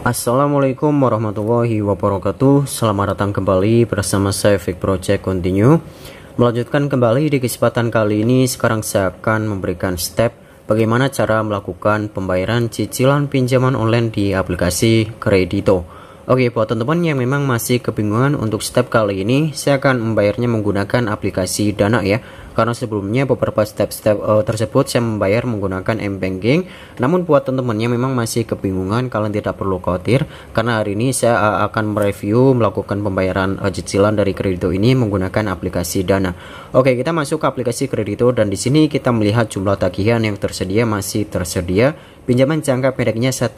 Assalamualaikum warahmatullahi wabarakatuh Selamat datang kembali bersama saya Vic Project Continue Melanjutkan kembali di kesempatan kali ini Sekarang saya akan memberikan step Bagaimana cara melakukan pembayaran cicilan pinjaman online di aplikasi Kredito Oke buat teman-teman yang memang masih kebingungan untuk step kali ini Saya akan membayarnya menggunakan aplikasi Dana ya karena sebelumnya beberapa step-step uh, tersebut saya membayar menggunakan m-banking namun buat teman-temannya memang masih kebingungan kalian tidak perlu khawatir karena hari ini saya uh, akan mereview melakukan pembayaran uh, cicilan dari kredito ini menggunakan aplikasi Dana Oke kita masuk ke aplikasi kredito dan di sini kita melihat jumlah tagihan yang tersedia masih tersedia pinjaman jangka pendeknya 1,1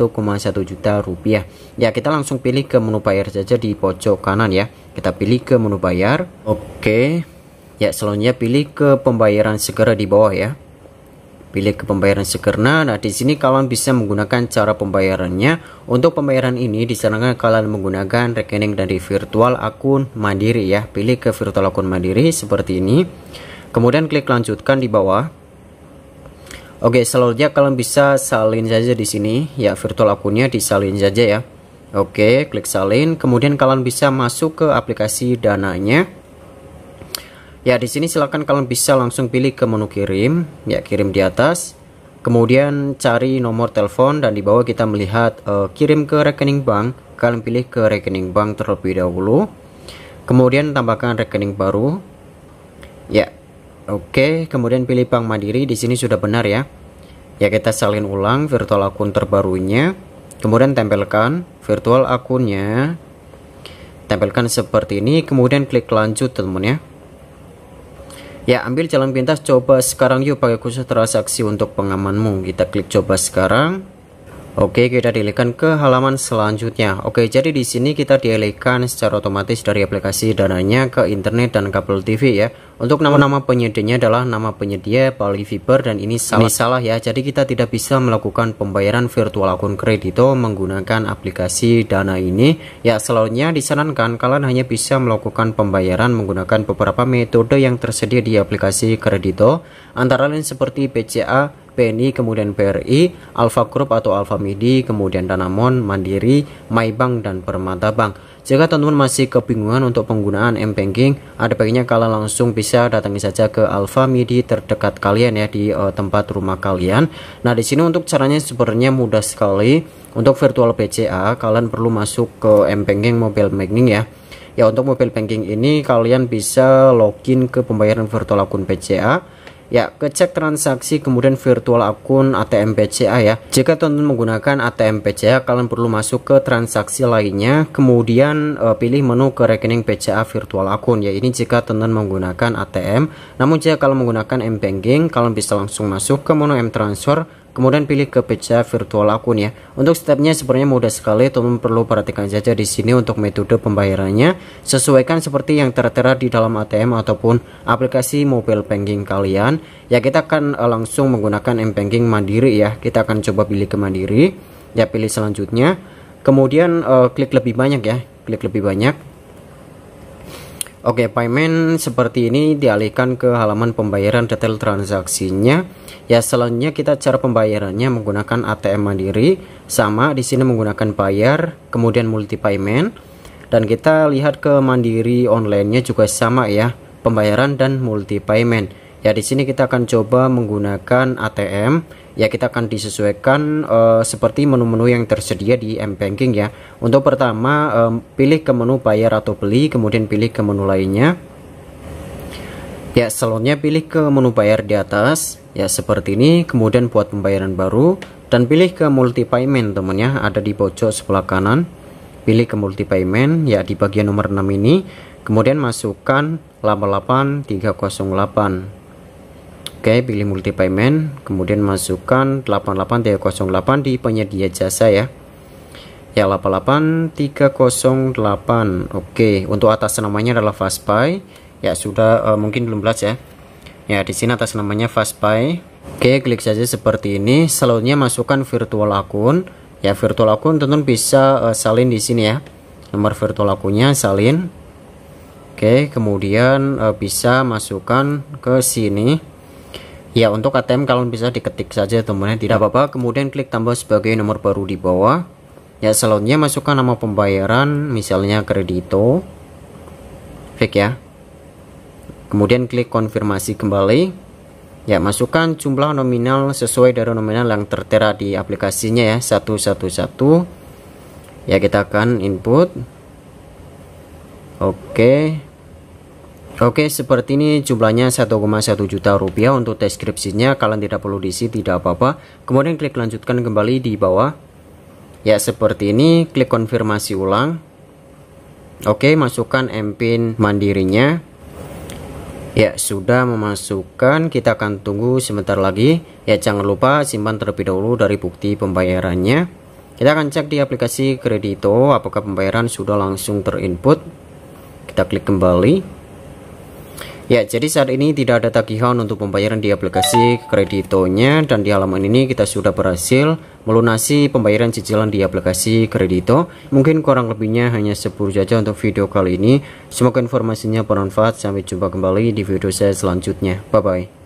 juta rupiah ya kita langsung pilih ke menu bayar saja di pojok kanan ya kita pilih ke menu bayar oke Ya, selanjutnya pilih ke pembayaran segera di bawah ya. Pilih ke pembayaran segera. Nah, di sini kalian bisa menggunakan cara pembayarannya. Untuk pembayaran ini disarankan kalian menggunakan rekening dari virtual akun Mandiri ya. Pilih ke virtual akun Mandiri seperti ini. Kemudian klik lanjutkan di bawah. Oke, selanjutnya kalian bisa salin saja di sini ya virtual akunnya disalin saja ya. Oke, klik salin. Kemudian kalian bisa masuk ke aplikasi dananya. Ya, di sini silahkan kalian bisa langsung pilih ke menu kirim, ya kirim di atas. Kemudian cari nomor telepon dan di bawah kita melihat uh, kirim ke rekening bank. Kalian pilih ke rekening bank terlebih dahulu. Kemudian tambahkan rekening baru. Ya. Oke, kemudian pilih Bank Mandiri di sini sudah benar ya. Ya, kita salin ulang virtual akun terbarunya. Kemudian tempelkan virtual akunnya. Tempelkan seperti ini, kemudian klik lanjut teman ya. Ya, ambil jalan pintas coba sekarang yuk pakai khusus transaksi untuk pengamanmu. Kita klik coba sekarang. Oke, kita dialihkan ke halaman selanjutnya. Oke, jadi di sini kita dialihkan secara otomatis dari aplikasi dananya ke internet dan kabel TV ya. Untuk nama-nama penyedianya adalah nama penyedia Polyfiber dan ini salah, ini salah ya. Jadi kita tidak bisa melakukan pembayaran virtual akun kredito menggunakan aplikasi Dana ini. Ya, selalunya disarankan kalian hanya bisa melakukan pembayaran menggunakan beberapa metode yang tersedia di aplikasi kredito antara lain seperti BCA PNI, kemudian BRI, Alfa Group atau Alfa Midi, kemudian Danamon, Mandiri, Maybank dan Permata Bank. Jika teman-teman masih kebingungan untuk penggunaan M-Banking, ada baiknya kalian langsung bisa datangi saja ke Alfa Midi terdekat kalian ya di uh, tempat rumah kalian. Nah, di sini untuk caranya sebenarnya mudah sekali. Untuk virtual BCA, kalian perlu masuk ke M-Banking Mobile Banking ya ya untuk mobile banking ini kalian bisa login ke pembayaran virtual akun PCA Ya, kecek transaksi kemudian virtual akun ATM BCA ya. Jika teman-teman menggunakan ATM BCA, kalian perlu masuk ke transaksi lainnya, kemudian e, pilih menu ke rekening BCA virtual akun ya. Ini jika teman-teman menggunakan ATM. Namun jika kalian menggunakan M banking, kalian bisa langsung masuk ke menu M transfer Kemudian pilih ke pecah virtual akun ya. Untuk stepnya sebenarnya mudah sekali, teman perlu perhatikan saja di sini untuk metode pembayarannya. Sesuaikan seperti yang tertera di dalam ATM ataupun aplikasi mobile banking kalian. Ya kita akan eh, langsung menggunakan m-banking mandiri ya. Kita akan coba pilih ke mandiri. Ya pilih selanjutnya. Kemudian uh, klik lebih banyak ya. Klik lebih banyak Oke, payment seperti ini dialihkan ke halaman pembayaran detail transaksinya. Ya, selanjutnya kita cara pembayarannya menggunakan ATM Mandiri, sama di sini menggunakan bayar, kemudian multi payment. Dan kita lihat ke Mandiri online-nya juga sama ya, pembayaran dan multi payment. Ya, di sini kita akan coba menggunakan ATM ya kita akan disesuaikan uh, seperti menu-menu yang tersedia di M Banking ya. Untuk pertama um, pilih ke menu bayar atau beli, kemudian pilih ke menu lainnya. Ya, selanjutnya pilih ke menu bayar di atas, ya seperti ini, kemudian buat pembayaran baru dan pilih ke multi payment temennya ada di pojok sebelah kanan. Pilih ke multi payment ya di bagian nomor 6 ini, kemudian masukkan 88308 Oke, pilih multi payment, kemudian masukkan 88308 di penyedia jasa ya. Ya 88308. Oke, untuk atas namanya adalah Fastpay. Ya sudah uh, mungkin belum jelas ya. Ya, di sini atas namanya Fastpay. Oke, klik saja seperti ini. Selanjutnya masukkan virtual akun. Ya, virtual akun tentu bisa uh, salin di sini ya. Nomor virtual akunnya salin. Oke, kemudian eh, bisa masukkan ke sini. Ya untuk ATM kalian bisa diketik saja teman-teman tidak apa-apa kemudian klik tambah sebagai nomor baru di bawah ya selanjutnya masukkan nama pembayaran misalnya kredito klik ya kemudian klik konfirmasi kembali ya masukkan jumlah nominal sesuai dari nominal yang tertera di aplikasinya ya 111 ya kita akan input oke Oke, seperti ini jumlahnya 1,1 juta rupiah untuk deskripsinya Kalian tidak perlu diisi, tidak apa-apa. Kemudian klik lanjutkan kembali di bawah. Ya, seperti ini. Klik konfirmasi ulang. Oke, masukkan MPIN mandirinya. Ya, sudah memasukkan. Kita akan tunggu sebentar lagi. Ya, jangan lupa simpan terlebih dahulu dari bukti pembayarannya. Kita akan cek di aplikasi Kredito apakah pembayaran sudah langsung terinput. Kita klik kembali. Ya, jadi saat ini tidak ada tagihan untuk pembayaran di aplikasi kreditonya dan di halaman ini kita sudah berhasil melunasi pembayaran cicilan di aplikasi kredito. Mungkin kurang lebihnya hanya 10 saja untuk video kali ini. Semoga informasinya bermanfaat. Sampai jumpa kembali di video saya selanjutnya. Bye-bye.